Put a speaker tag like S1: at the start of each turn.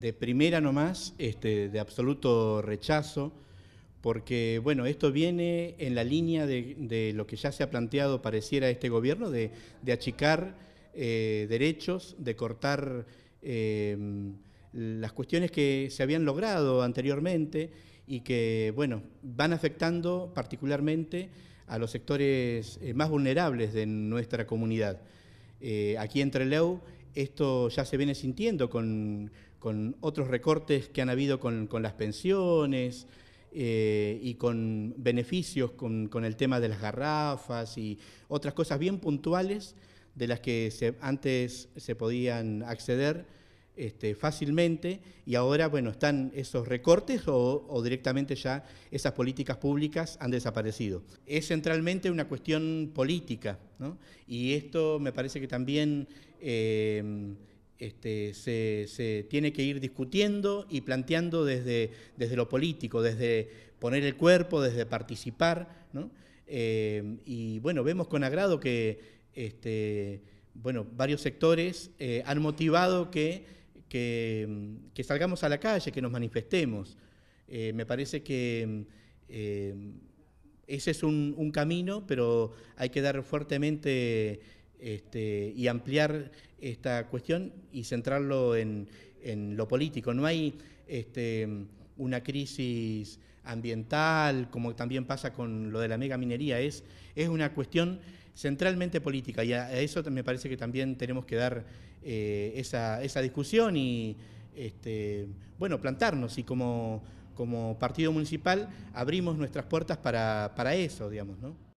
S1: de primera nomás, este, de absoluto rechazo, porque bueno, esto viene en la línea de, lo que ya se ha planteado, pareciera, este gobierno, de, achicar eh, derechos, de cortar em, las cuestiones que se habían logrado anteriormente y que bueno, van afectando particularmente a los sectores eh, más vulnerables de nuestra comunidad. Eh, aquí entre Leu esto ya se viene sintiendo con, otros recortes que han habido con, las pensiones eh, y con beneficios con, con, el tema de las garrafas y otras cosas bien puntuales de las que antes se podían acceder este, fácilmente y ahora, bueno, están esos recortes o, directamente ya esas políticas públicas han desaparecido. Es centralmente una cuestión política y esto me parece que también eh, este, se, tiene que ir discutiendo y planteando desde, desde lo político, desde poner el cuerpo, desde participar. Eh, y bueno, vemos con agrado que este, bueno, varios sectores eh, han motivado que que, salgamos a la calle, que nos manifestemos. Eh, me parece que eh, ese es un, camino, pero hay que dar fuertemente este, y ampliar esta cuestión y centrarlo en, lo político. No hay... Este, una crisis ambiental, como también pasa con lo de la mega es, es una cuestión centralmente política y a, eso me parece que también tenemos que dar eh, esa, discusión y este, bueno, plantarnos y como, partido municipal abrimos nuestras puertas para, para eso, digamos, ¿no?